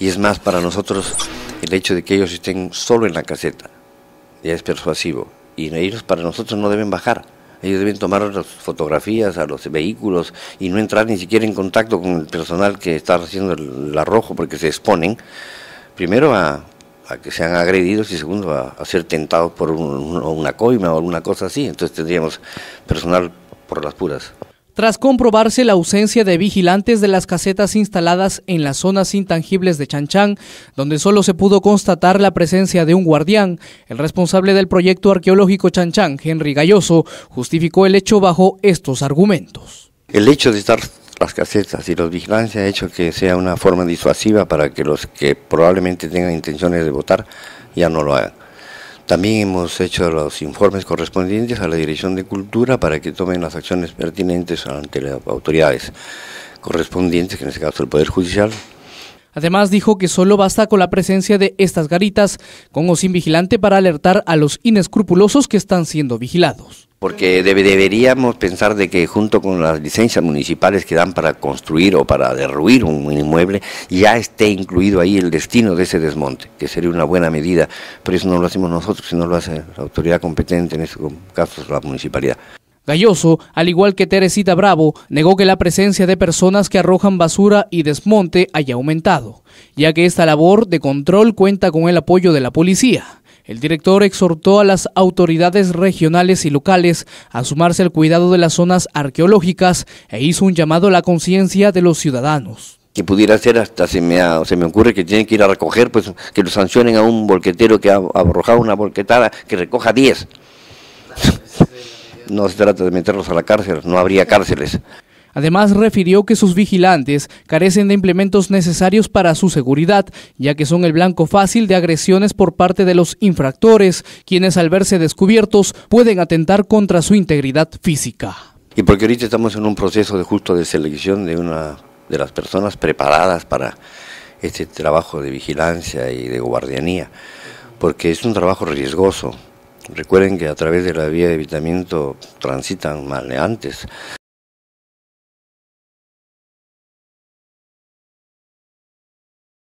Y es más, para nosotros el hecho de que ellos estén solo en la caseta ya es persuasivo. Y ellos para nosotros no deben bajar. Ellos deben tomar las fotografías a los vehículos y no entrar ni siquiera en contacto con el personal que está haciendo el arrojo porque se exponen primero a, que sean agredidos y segundo a, ser tentados por una coima o alguna cosa así. Entonces tendríamos personal por las puras. Tras comprobarse la ausencia de vigilantes de las casetas instaladas en las zonas intangibles de Chanchán, donde solo se pudo constatar la presencia de un guardián, el responsable del proyecto arqueológico Chanchán, Henry Galloso, justificó el hecho bajo estos argumentos. El hecho de estar las casetas y los vigilantes ha hecho que sea una forma disuasiva para que los que probablemente tengan intenciones de votar ya no lo hagan también hemos hecho los informes correspondientes a la Dirección de Cultura para que tomen las acciones pertinentes ante las autoridades correspondientes, que en este caso el Poder Judicial. Además dijo que solo basta con la presencia de estas garitas, con o sin vigilante, para alertar a los inescrupulosos que están siendo vigilados porque deberíamos pensar de que junto con las licencias municipales que dan para construir o para derruir un inmueble, ya esté incluido ahí el destino de ese desmonte, que sería una buena medida, pero eso no lo hacemos nosotros, sino lo hace la autoridad competente, en este caso la municipalidad. Galloso, al igual que Teresita Bravo, negó que la presencia de personas que arrojan basura y desmonte haya aumentado, ya que esta labor de control cuenta con el apoyo de la policía. El director exhortó a las autoridades regionales y locales a sumarse al cuidado de las zonas arqueológicas e hizo un llamado a la conciencia de los ciudadanos que pudiera ser hasta se me, se me ocurre que tienen que ir a recoger, pues que lo sancionen a un volquetero que ha arrojado una volquetada, que recoja 10. No se trata de meterlos a la cárcel, no habría cárceles. Además, refirió que sus vigilantes carecen de implementos necesarios para su seguridad, ya que son el blanco fácil de agresiones por parte de los infractores, quienes al verse descubiertos pueden atentar contra su integridad física. Y porque ahorita estamos en un proceso de justo de selección de una de las personas preparadas para este trabajo de vigilancia y de guardianía, porque es un trabajo riesgoso. Recuerden que a través de la vía de evitamiento transitan maleantes.